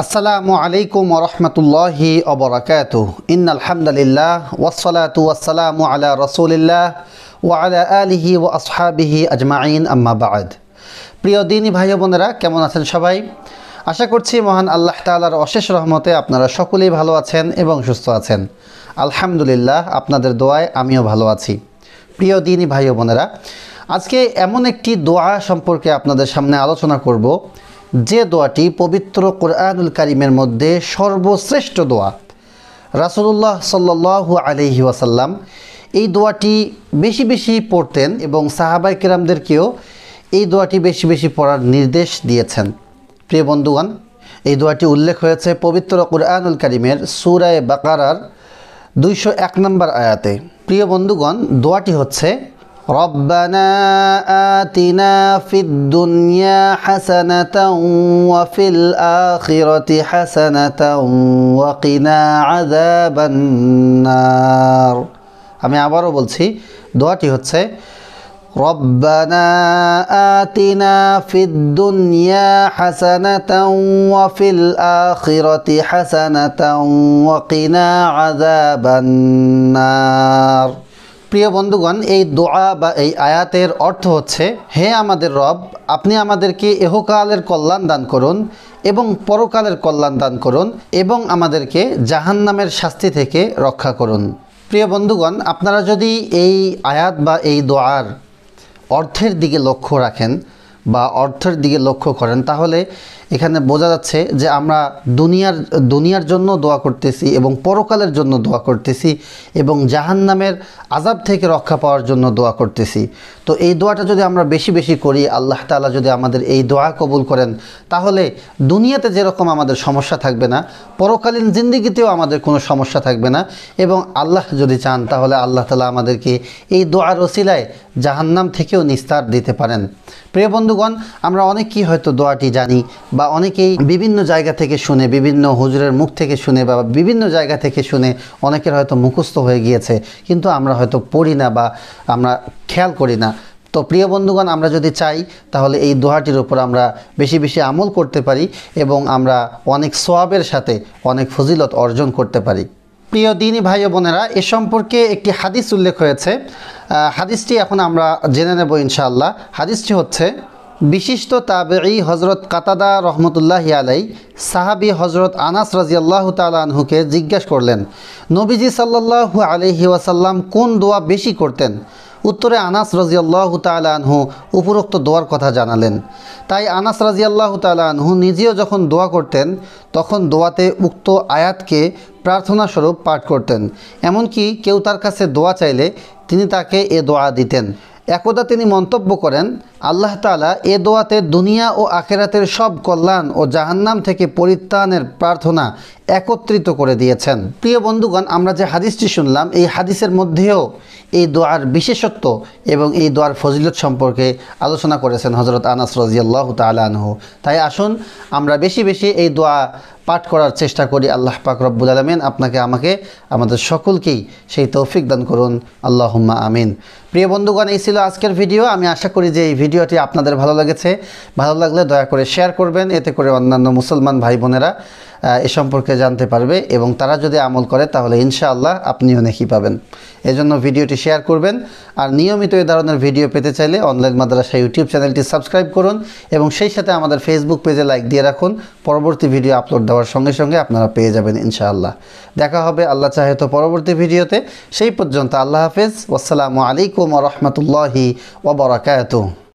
আসসালামু আলাইকুম রহমতুল্লাহি অবরাকাত ইন আলহামদুলিল্লাহ ওয়াসালাতু ওয়াসালামু আলা রসুলিল্লাহ ওয়া আলা আলিহি ও আসহাবিহি আজমাইন আম্মাবাদ প্রিয় দিনী ভাই বোনেরা কেমন আছেন সবাই আশা করছি মহান আল্লাহ তালার অশেষ রহমতে আপনারা সকলেই ভালো আছেন এবং সুস্থ আছেন আলহামদুলিল্লাহ আপনাদের দোয়ায় আমিও ভালো আছি প্রিয় দিনী ভাই বোনেরা আজকে এমন একটি দোয়া সম্পর্কে আপনাদের সামনে আলোচনা করব যে দোয়াটি পবিত্র কোরআনুল কারিমের মধ্যে সর্বশ্রেষ্ঠ দোয়া রাসুল্লাহ সাল্লু আলহি ওয়াসাল্লাম এই দোয়াটি বেশি বেশি পড়তেন এবং সাহাবাই কিরামদেরকেও এই দোয়াটি বেশি বেশি পড়ার নির্দেশ দিয়েছেন প্রিয় বন্ধুগণ এই দোয়াটি উল্লেখ হয়েছে পবিত্র কোরআনুল কারিমের সুরায় বাকারার দুইশো এক নম্বর আয়াতে প্রিয় বন্ধুগণ দোয়াটি হচ্ছে ربنا آتنا في الدنيا حسنة وفي الآخرة حسنة وقنا عذاب النار আমি আবারও বলছি দোয়াটি হচ্ছে ربنا آتنا في الدنيا حسنة وفي الآخرة حسنة وقنا عذاب النار প্রিয় বন্ধুগণ এই দোয়া বা এই আয়াতের অর্থ হচ্ছে হে আমাদের রব আপনি আমাদেরকে এহকালের কল্যাণ দান করুন এবং পরকালের কল্যাণ দান করুন এবং আমাদেরকে জাহান্নামের শাস্তি থেকে রক্ষা করুন প্রিয় বন্ধুগণ আপনারা যদি এই আয়াত বা এই দোয়ার অর্থের দিকে লক্ষ্য রাখেন বা অর্থের দিকে লক্ষ্য করেন তাহলে এখানে বোঝা যাচ্ছে যে আমরা দুনিয়ার দুনিয়ার জন্য দোয়া করতেছি এবং পরকালের জন্য দোয়া করতেছি এবং জাহান্নামের আজাব থেকে রক্ষা পাওয়ার জন্য দোয়া করতেছি তো এই দোয়াটা যদি আমরা বেশি বেশি করি আল্লাহ তালা যদি আমাদের এই দোয়া কবুল করেন তাহলে দুনিয়াতে যেরকম আমাদের সমস্যা থাকবে না পরকালীন জিন্দিগিতেও আমাদের কোনো সমস্যা থাকবে না এবং আল্লাহ যদি চান তাহলে আল্লাহ তালা আমাদেরকে এই দোয়ার ওসিলায় জাহান্নাম থেকেও নিস্তার দিতে পারেন প্রিয় বন্ধু বন্ধুগণ আমরা অনেকেই হয়তো দোয়াটি জানি বা অনেকেই বিভিন্ন জায়গা থেকে শুনে বিভিন্ন হুজুরের মুখ থেকে শুনে বা বিভিন্ন জায়গা থেকে শুনে অনেকের হয়তো মুখস্থ হয়ে গিয়েছে কিন্তু আমরা হয়তো পড়ি না বা আমরা খেয়াল করি না তো প্রিয় বন্ধুগণ আমরা যদি চাই তাহলে এই দোহাটির উপর আমরা বেশি বেশি আমল করতে পারি এবং আমরা অনেক সোয়াবের সাথে অনেক ফজিলত অর্জন করতে পারি প্রিয় দিনী ভাই বোনেরা এ সম্পর্কে একটি হাদিস উল্লেখ হয়েছে হাদিসটি এখন আমরা জেনে নেব ইনশাআল্লাহ হাদিসটি হচ্ছে বিশিষ্ট তাবেই হজরত কাতাদা রহমতুল্লাহ আলাই সাহাবি হজরত আনাস রাজিয়াল্লাহ তালহুকে জিজ্ঞাসা করলেন নবীজি সাল্লাহু আলহি ওয়াসাল্লাম কোন দোয়া বেশি করতেন উত্তরে আনাস রাজিয়াল্লাহ তালহু উপরোক্ত দোয়ার কথা জানালেন তাই আনাস রাজিয়াল্লাহ তালহু নিজেও যখন দোয়া করতেন তখন দোয়াতে উক্ত আয়াতকে প্রার্থনাস্বরূপ পাঠ করতেন এমনকি কেউ তার কাছে দোয়া চাইলে তিনি তাকে এ দোয়া দিতেন একদা তিনি মন্তব্য করেন আল্লাহ তালা এ দোয়াতে দুনিয়া ও আখেরাতের সব কল্যাণ ও জাহান্নাম থেকে পরিত্রাণের প্রার্থনা একত্রিত করে দিয়েছেন প্রিয় বন্ধুগণ আমরা যে হাদিসটি শুনলাম এই হাদিসের মধ্যেও এই দোয়ার বিশেষত্ব এবং এই দোয়ার ফজিলত সম্পর্কে আলোচনা করেছেন হজরত আনাস রাজিয়াল্লাহ তালানহ তাই আসুন আমরা বেশি বেশি এই দোয়া পাঠ করার চেষ্টা করি আল্লাহ পাক রব্বুল আলমিন আপনাকে আমাকে আমাদের সকলকেই সেই তৌফিক দান করুন আল্লাহ আমিন প্রিয় বন্ধুগণ এই ছিল আজকের ভিডিও আমি আশা করি যে এই ভিডিও ভিডিওটি আপনাদের ভালো লেগেছে ভালো লাগলে দয়া করে শেয়ার করবেন এতে করে অন্যান্য মুসলমান ভাই বোনেরা এ সম্পর্কে জানতে পারবে এবং তারা যদি আমল করে তাহলে ইনশাআল্লাহ আপনিও নেকি পাবেন এজন্য ভিডিওটি শেয়ার করবেন আর নিয়মিত এই ধরনের ভিডিও পেতে চাইলে অনলাইন মাদ্রাসা ইউটিউব চ্যানেলটি সাবস্ক্রাইব করুন এবং সেই সাথে আমাদের ফেসবুক পেজে লাইক দিয়ে রাখুন পরবর্তী ভিডিও আপলোড দেওয়ার সঙ্গে সঙ্গে আপনারা পেয়ে যাবেন ইনশাআল্লাহ দেখা হবে আল্লাহ চাহে তো পরবর্তী ভিডিওতে সেই পর্যন্ত আল্লাহ হাফেজ আসসালামু আলাইকুম রহমতুল্লাহি ওবরাকাত